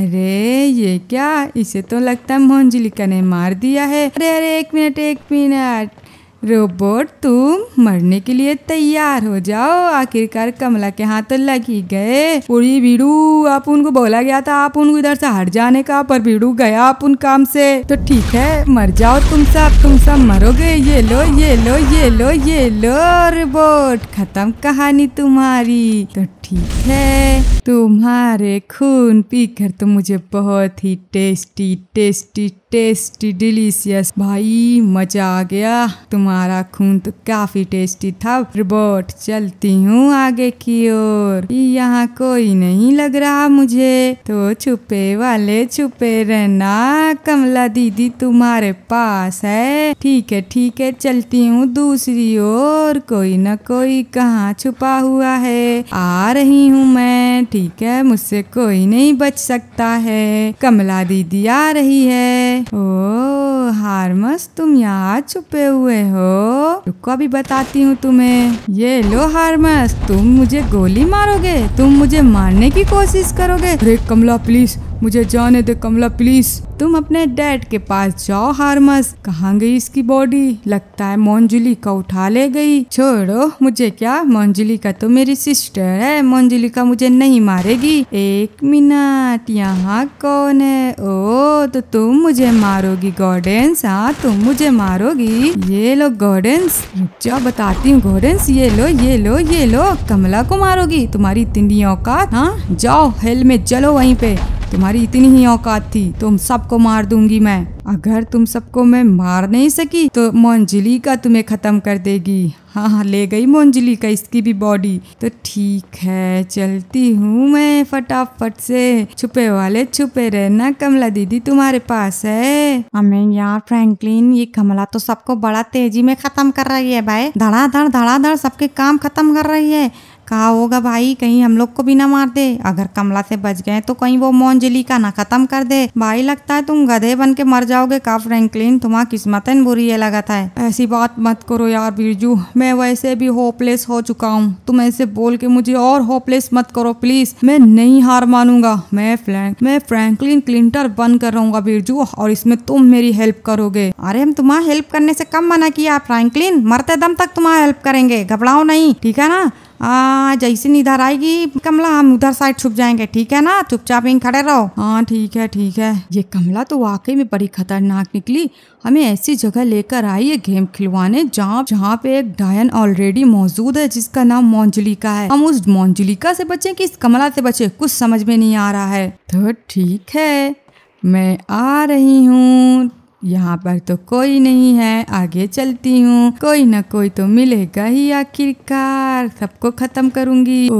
अरे ये क्या इसे तो लगता है मोहनजली का ने मार दिया है अरे अरे एक मिनट एक मिनट रोबोट तुम मरने के लिए तैयार हो जाओ आखिरकार कमला के हाथ तो लग ही गए पूरी बीड़ू आप उनको बोला गया था आप उनको इधर से हट जाने का पर बीड़ू गया आप उन काम से तो ठीक है मर जाओ तुम सब तुम सब मरोगे ये लो ये लो ये लो ये लो रोबोट खत्म कहानी तुम्हारी तो ठीक है तुम्हारे खून पीकर तो मुझे बहुत ही टेस्टी टेस्टी टेस्टी डिलीशियस भाई मजा आ गया तुम्हारा खून तो काफी टेस्टी था रोबोट चलती हूँ आगे की ओर यहाँ कोई नहीं लग रहा मुझे तो छुपे वाले छुपे रहना कमला दीदी तुम्हारे पास है ठीक है ठीक है चलती हूँ दूसरी ओर कोई ना कोई कहाँ छुपा हुआ है आ रही हूँ मैं ठीक है मुझसे कोई नहीं बच सकता है कमला दीदी आ रही है ओ हारमस तुम यहाँ छुपे हुए हो रुको अभी बताती हूँ तुम्हें ये लो हारमस तुम मुझे गोली मारोगे तुम मुझे मारने की कोशिश करोगे अरे कमला प्लीज मुझे जाने दे कमला प्लीज तुम अपने डैड के पास जाओ हारमस कहाँ गई इसकी बॉडी लगता है मोंजुली का उठा ले गई छोड़ो मुझे क्या मोंजुली का तो मेरी सिस्टर है मोंजुली का मुझे नहीं मारेगी एक मिनट यहाँ कौन है ओ तो तुम मुझे मारोगी गॉर्डेंस हाँ तुम मुझे मारोगी ये लो गॉर्डेंस जब बताती हूँ गॉर्डेंस ये लो ये लो ये लो कमला को मारोगी तुम्हारी तिंडियों का हाँ जाओ हेल में चलो वहीं पे तुम्हारी इतनी ही औकात थी तुम सबको मार दूंगी मैं अगर तुम सबको मैं मार नहीं सकी तो मोंजली का तुम्हें खत्म कर देगी हाँ हाँ ले गई मोंजली का इसकी भी बॉडी तो ठीक है चलती हूँ मैं फटाफट से छुपे वाले छुपे रहना कमला दीदी तुम्हारे पास है हमें यार फ्रैंकलिन ये कमला तो सबको बड़ा तेजी में खत्म कर रही है भाई धड़ाधड़ धड़ाधड़ सबके काम खत्म कर रही है कहा होगा भाई कहीं हम लोग को भी ना मार दे अगर कमला से बच गए तो कहीं वो मोनजली का ना खत्म कर दे भाई लगता है तुम गधे बन के मर जाओगे का फ्रेंकलिन तुम्हारा किस्मत बुरी है लगा था ऐसी बात मत करो यार बिरजू मैं वैसे भी होपलेस हो चुका हूँ तुम ऐसे बोल के मुझे और होपलेस मत करो प्लीज मैं नहीं हार मानूंगा मैं फ्लैंक मैं फ्रैंकलिन क्लिंटर बन कर रहूंगा बिरजू और इसमें तुम मेरी हेल्प करोगे अरे हम तुम्हारा हेल्प करने से कम मना किया फ्रैंकलिन मरते दम तक तुम्हारा हेल्प करेंगे घबराओ नहीं ठीक है ना आ, जैसे इधर आएगी कमला हम उधर साइड छुप जाएंगे ठीक है ना चुपचाप यहीं खड़े रहो हाँ ठीक है ठीक है ये कमला तो वाकई में बड़ी खतरनाक निकली हमें ऐसी जगह लेकर आई है गेम खिलवाने जहाँ जहाँ पे एक डायन ऑलरेडी मौजूद है जिसका नाम मोंजलिका है हम उस मोंजलिका से बचे कि इस कमला से बचे कुछ समझ में नहीं आ रहा है तो ठीक है मैं आ रही हूँ यहाँ पर तो कोई नहीं है आगे चलती हूँ कोई ना कोई तो मिलेगा ही आखिरकार यार सबको खत्म करूंगी ओ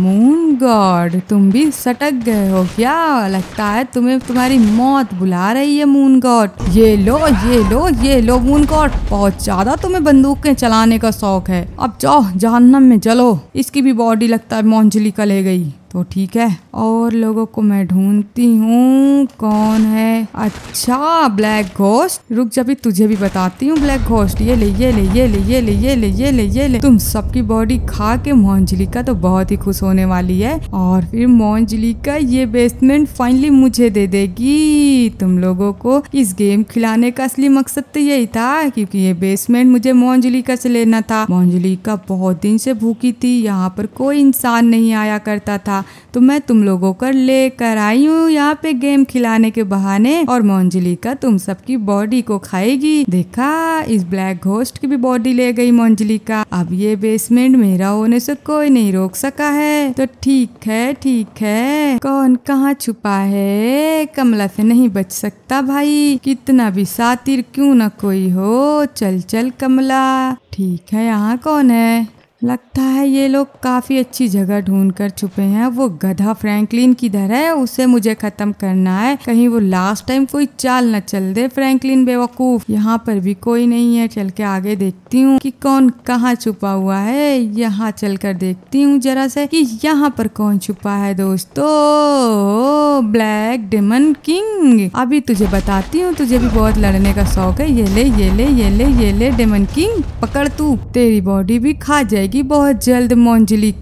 मून गॉड तुम भी सटक गए हो क्या लगता है तुम्हें तुम्हारी मौत बुला रही है मून गॉड ये लो ये लो ये लो मून गॉड बहुत ज्यादा तुम्हें बंदूकें चलाने का शौक है अब जाओ जहन्नम में चलो इसकी भी बॉडी लगता है मोंजली कले गई तो ठीक है और लोगों को मैं ढूंढती हूँ कौन है अच्छा ब्लैक घोस्ट रुक जब तुझे भी बताती हूँ ब्लैक घोस्ट ये ले ये ले ये ले ये ले ये ले ये ले ये ले तुम सबकी बॉडी खा के मोहनजलिका तो बहुत ही खुश होने वाली है और फिर मोहनजलिका ये बेसमेंट फाइनली मुझे दे देगी तुम लोगों को इस गेम खिलाने का असली मकसद तो यही था क्योंकि ये बेसमेंट मुझे मोहनजलिका से लेना था मोहनजलिका बहुत दिन से भूखी थी यहाँ पर कोई इंसान नहीं आया करता था तो मैं तुम लोगों कर लेकर आई हूँ यहाँ पे गेम खिलाने के बहाने और मंजलिका तुम सबकी बॉडी को खाएगी देखा इस ब्लैक घोस्ट की भी बॉडी ले गई मंजलिका अब ये बेसमेंट मेरा होने से कोई नहीं रोक सका है तो ठीक है ठीक है कौन कहाँ छुपा है कमला से नहीं बच सकता भाई कितना भी सातिर क्यों ना कोई हो चल चल कमला ठीक है यहाँ कौन है लगता है ये लोग काफ़ी अच्छी जगह ढूंढ कर छुपे हैं वो गधा फ्रैंकलिन की तरह है उसे मुझे ख़त्म करना है कहीं वो लास्ट टाइम कोई चाल न चल दे फ्रैंकलिन बेवकूफ़ यहाँ पर भी कोई नहीं है चल के आगे देखती हूँ कि कौन कहाँ छुपा हुआ है यहाँ चल कर देखती हूँ जरा से कि यहाँ पर कौन छुपा है दोस्तों ब्लैक डेमन किंग अभी तुझे बताती हूँ तुझे भी बहुत लड़ने का शौक है ये ले ये ले ये ले ये ले डेमन किंग पकड़ तू तेरी बॉडी भी खा जाए जाएगी बहुत जल्द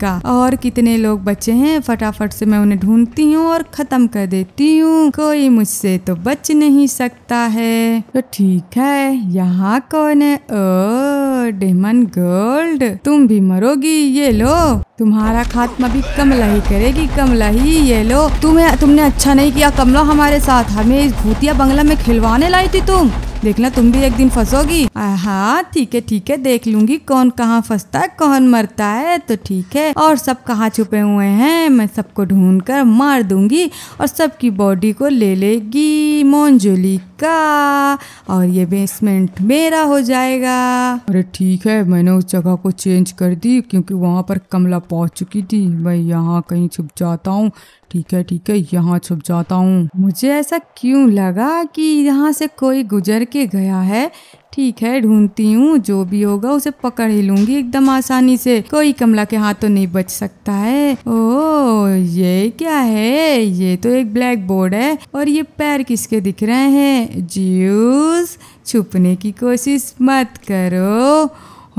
का और कितने लोग बचे हैं फटाफट से मैं उन्हें ढूंढती हूँ और खत्म कर देती हूँ कोई मुझसे तो बच नहीं सकता है तो ठीक है यहाँ कौन है ओ डेमन गोल्ड तुम भी मरोगी ये लो तुम्हारा खात्मा भी कमला ही करेगी कमला ही ये लो तुम्हें तुमने अच्छा नहीं किया कमला हमारे साथ हमें इस भूतिया बंगला में खिलवाने लाई थी तुम देखना तुम भी एक दिन फंसोगी हाँ ठीक है ठीक है देख लूंगी कौन कहाँ फंसता है कौन मरता है तो ठीक है और सब कहाँ छुपे हुए हैं मैं सबको ढूंढ कर मार दूंगी और सबकी बॉडी को ले लेगी टीमोन का और ये बेसमेंट मेरा हो जाएगा अरे ठीक है मैंने उस जगह को चेंज कर दी क्योंकि वहाँ पर कमला पहुँच चुकी थी मैं यहाँ कहीं छुप जाता हूँ ठीक है ठीक है यहाँ छुप जाता हूँ मुझे ऐसा क्यों लगा कि यहाँ से कोई गुजर के गया है ठीक है ढूंढती हूँ जो भी होगा उसे पकड़ ही लूंगी एकदम आसानी से कोई कमला के हाथों तो नहीं बच सकता है ओ ये क्या है ये तो एक ब्लैक बोर्ड है और ये पैर किसके दिख रहे हैं जूस छुपने की कोशिश मत करो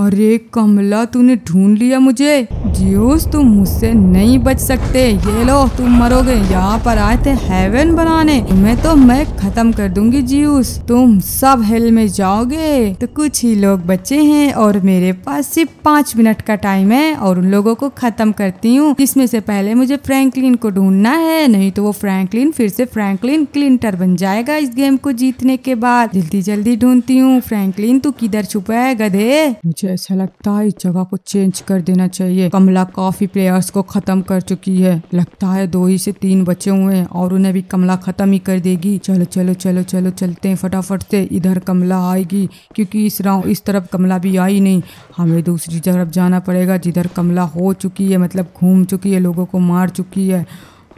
अरे कमला तूने ढूंढ लिया मुझे जियोस तुम मुझसे नहीं बच सकते ये लो तुम मरोगे यहाँ पर आए थे हेवन बनाने मैं तो मैं खत्म कर दूंगी जियोस तुम सब हेल में जाओगे तो कुछ ही लोग बचे हैं और मेरे पास सिर्फ पाँच मिनट का टाइम है और उन लोगों को खत्म करती हूँ इसमें से पहले मुझे फ्रैंकलिन को ढूंढना है नहीं तो वो फ्रैंकलिन फिर से फ्रैंकलिन क्लिंटर बन जाएगा इस गेम को जीतने के बाद जल्दी जल्दी ढूंढती हूँ फ्रैंकलिन तू किधर छुपा है गधे मुझे मुझे ऐसा लगता है इस जगह को चेंज कर देना चाहिए कमला काफी प्लेयर्स को खत्म कर चुकी है लगता है दो ही से तीन बचे हुए हैं और उन्हें भी कमला खत्म ही कर देगी चलो चलो चलो चलो चलते हैं फटाफट से इधर कमला आएगी क्योंकि इस राउंड इस तरफ कमला भी आई नहीं हमें दूसरी तरफ जाना पड़ेगा जिधर कमला हो चुकी है मतलब घूम चुकी है लोगों को मार चुकी है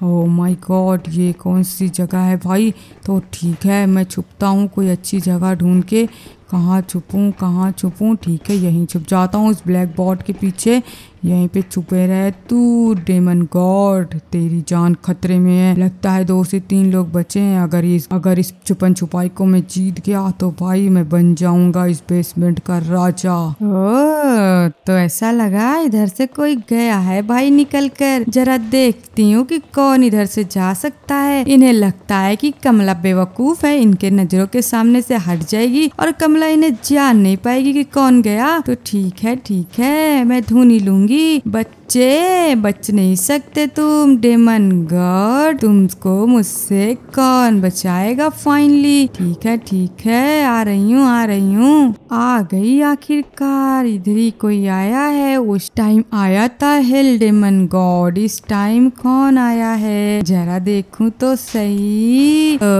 ओ माय गॉड ये कौन सी जगह है भाई तो ठीक है मैं छुपता हूँ कोई अच्छी जगह ढूंढ के कहाँ छुपूँ कहाँ छुपूँ ठीक है यहीं छुप जाता हूँ उस ब्लैक बोर्ड के पीछे यहीं पे छुपे रहे तू डेमन गॉड तेरी जान खतरे में है लगता है दो से तीन लोग बचे हैं अगर इस अगर इस छुपन छुपाई को मैं जीत गया तो भाई मैं बन जाऊंगा इस बेसमेंट का राजा ओ तो ऐसा लगा इधर से कोई गया है भाई निकल कर जरा देखती हूँ कि कौन इधर से जा सकता है इन्हें लगता है कि कमला बेवकूफ है इनके नजरों के सामने से हट जाएगी और कमला इन्हें जान नहीं पाएगी कि कौन गया तो ठीक है ठीक है मैं धूनी लूंगी बोली बच्चे बच नहीं सकते तुम डेमन गॉड तुमको मुझसे कौन बचाएगा फाइनली ठीक है ठीक है आ रही हूँ आ रही हूँ आ गई आखिरकार इधर ही कोई आया है उस टाइम आया था हेल डेमन गॉड इस टाइम कौन आया है जरा देखूं तो सही ओ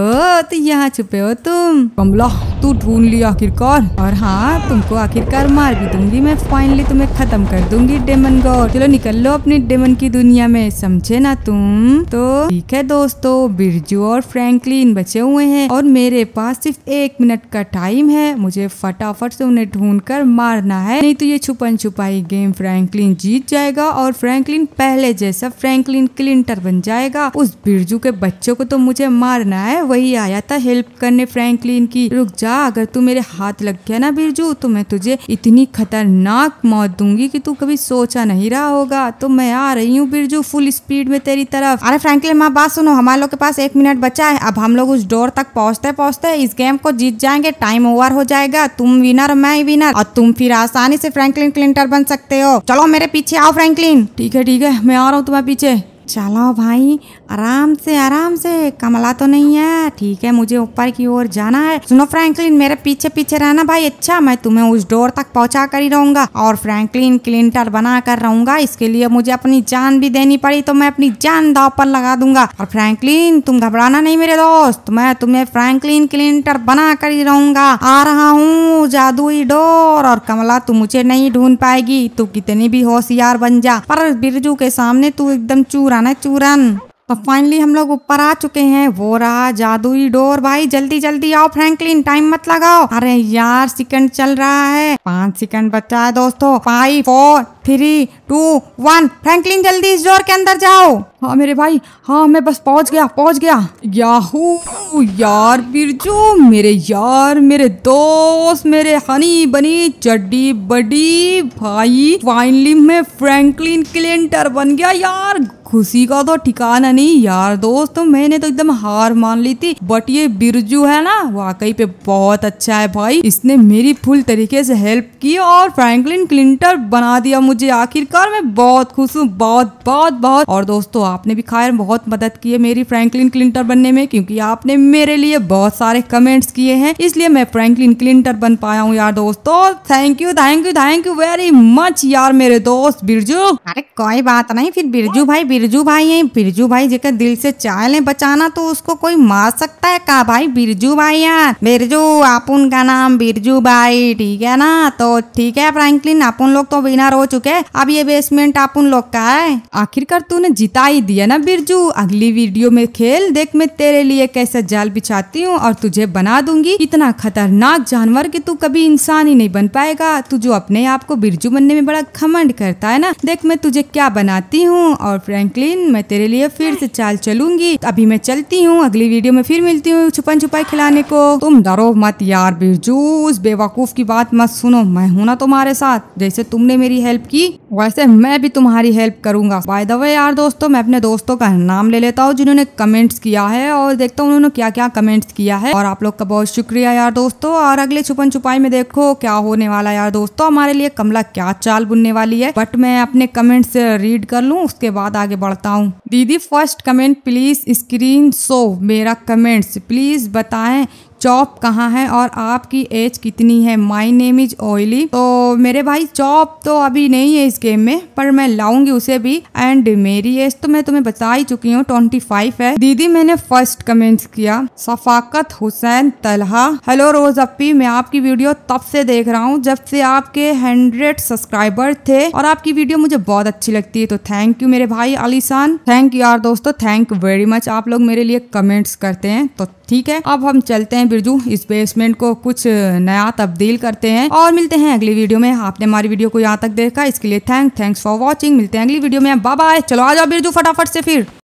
तो यहाँ छुपे हो तुम कमला तू ढूंढ ली आखिरकार और हाँ तुमको आखिरकार मार भी दूंगी मैं फाइनली तुम्हें खत्म कर दूंगी डेमन को चलो निकल लो अपने डेमन की दुनिया में समझे ना तुम तो ठीक है दोस्तों बिरजू और फ्रैंकलिन बचे हुए हैं और मेरे पास सिर्फ एक मिनट का टाइम है मुझे फटाफट से उन्हें ढूंढ कर मारना है नहीं तो ये छुपन छुपाई गेम फ्रैंकलिन जीत जाएगा और फ्रैंकलिन पहले जैसा फ्रैंकलिन क्लिंटर बन जाएगा उस बिरजू के बच्चों को तो मुझे मारना है वही आया था हेल्प करने फ्रैंकलिन की रुक जा अगर तू मेरे हाथ लग गया ना बिरजू तो मैं तुझे इतनी खतरनाक मौत दूंगी कि तू कभी सोच सोचा नहीं रहा होगा तो मैं आ रही हूँ बिरजू फुल स्पीड में तेरी तरफ अरे फ्रैंकलिन माँ बात सुनो हमारे लोग के पास एक मिनट बचा है अब हम लोग उस डोर तक पहुँचते पहुँचते इस गेम को जीत जाएंगे टाइम ओवर हो जाएगा तुम विनर मैं विनर और तुम फिर आसानी से फ्रैंकलिन क्लिंटर बन सकते हो चलो मेरे पीछे आओ फ्रैंकलिन ठीक है ठीक है मैं आ रहा हूँ तुम्हारे पीछे चलो भाई आराम से आराम से कमला तो नहीं है ठीक है मुझे ऊपर की ओर जाना है सुनो फ्रैंकलिन मेरे पीछे पीछे रहना भाई अच्छा मैं तुम्हें उस डोर तक पहुंचा कर ही रहूंगा और फ्रैंकलिन क्लिंटर बना कर रहूंगा इसके लिए मुझे अपनी जान भी देनी पड़ी तो मैं अपनी जान दाव पर लगा दूंगा और फ्रैंकलिन तुम घबराना नहीं मेरे दोस्त मैं तुम्हें फ्रैंकलिन क्लिंटर बना कर ही रहूंगा आ रहा हूँ जादुई डोर और कमला तू मुझे नहीं ढूंढ पाएगी तू कितनी भी होशियार बन जा पर बिरजू के सामने तू एकदम चूरन है चूरन तो फाइनली हम लोग ऊपर आ चुके हैं वो रहा जादुई डोर भाई जल्दी जल्दी आओ फ्रैंकलिन टाइम मत लगाओ अरे यार सेकंड चल रहा है पांच सेकंड बचा है दोस्तों five four three two one Franklin जल्दी इस डोर के अंदर जाओ हाँ मेरे भाई हाँ मैं बस पहुंच गया पहुंच गया याहू यार बिरजू मेरे यार मेरे दोस्त मेरे हनी बनी चड्डी बडी भाई फाइनली मैं फ्रैंकलिन क्लिंटर बन गया यार खुशी का तो ठिकाना नहीं यार दोस्त तो मैंने तो एकदम हार मान ली थी बट ये बिरजू है ना वाकई पे बहुत अच्छा है भाई इसने मेरी फुल तरीके से हेल्प की और फ्रैंकलिन क्लिंटर बना दिया मुझे आखिरकार मैं बहुत खुश हूँ बहुत बहुत बहुत और दोस्तों आप आपने भी खायर बहुत मदद की है मेरी फ्रैंकलिन क्लिंटर बनने में क्योंकि आपने मेरे लिए बहुत सारे कमेंट्स किए हैं इसलिए मैं फ्रैंकलिन क्लिंटर बन पाया हूँ यार दोस्तों thank you thank you thank you very much यार मेरे दोस्त बिरजू अरे कोई बात नहीं फिर बिरजू भाई बिरजू भाई है बिरजू भाई जेकर दिल से चाय ले बचाना तो उसको कोई मार सकता है का भाई बिरजू भाई यार बिरजू आप उनका नाम बिरजू भाई ठीक है ना तो ठीक है फ्रैंकलिन आप उन लोग तो विनर हो चुके अब ये बेसमेंट आप उन लोग का है आखिरकार तूने जीता ही दिखाई दिया ना बिरजू अगली वीडियो में खेल देख मैं तेरे लिए कैसा जाल बिछाती हूँ और तुझे बना दूंगी इतना खतरनाक जानवर की तू कभी इंसान ही नहीं बन पाएगा तू जो अपने आप को बिरजू बनने में बड़ा खमंड करता है ना देख मैं तुझे क्या बनाती हूँ और फ्रेंकलिन मैं तेरे लिए फिर से चाल चलूंगी अभी मैं चलती हूँ अगली वीडियो में फिर मिलती हूँ छुपन छुपाई खिलाने को तुम डरो मत यार बिरजू उस बेवकूफ की बात मत सुनो मैं हूँ ना तुम्हारे साथ जैसे तुमने मेरी हेल्प की वैसे मैं भी तुम्हारी हेल्प करूंगा बाय द वे यार दोस्तों मैं अपने दोस्तों का नाम ले लेता हूँ जिन्होंने कमेंट्स किया है और देखता हूँ उन्होंने क्या क्या कमेंट्स किया है और आप लोग का बहुत शुक्रिया यार दोस्तों और अगले छुपन छुपाई में देखो क्या होने वाला यार दोस्तों हमारे लिए कमला क्या चाल बुनने वाली है बट मैं अपने कमेंट्स रीड कर लू उसके बाद आगे बढ़ता हूँ दीदी first comment please screen show मेरा कमेंट्स प्लीज बताएं चॉप कहाँ है और आपकी एज कितनी है माई नेम इज ऑयली तो मेरे भाई चॉप तो अभी नहीं है इस गेम में पर मैं लाऊंगी उसे भी एंड मेरी एज तो मैं तुम्हें बता ही चुकी हूँ ट्वेंटी फाइव है दीदी मैंने फर्स्ट कमेंट्स किया सफाकत हुसैन तलहा हेलो रोज अपी मैं आपकी वीडियो तब से देख रहा हूँ जब से आपके हंड्रेड सब्सक्राइबर थे और आपकी वीडियो मुझे बहुत अच्छी लगती है तो थैंक यू मेरे भाई अलीसान थैंक यू यार दोस्तों थैंक वेरी मच आप लोग मेरे लिए कमेंट्स करते हैं तो ठीक है अब हम चलते हैं बिरजू इस बेसमेंट को कुछ नया तब्दील करते हैं और मिलते हैं अगली वीडियो में आपने हमारी वीडियो को यहाँ तक देखा इसके लिए थैंक थैंक्स फॉर वॉचिंग मिलते हैं अगली वीडियो में बाय बाय चलो आ जाओ बिरजू फटाफट से फिर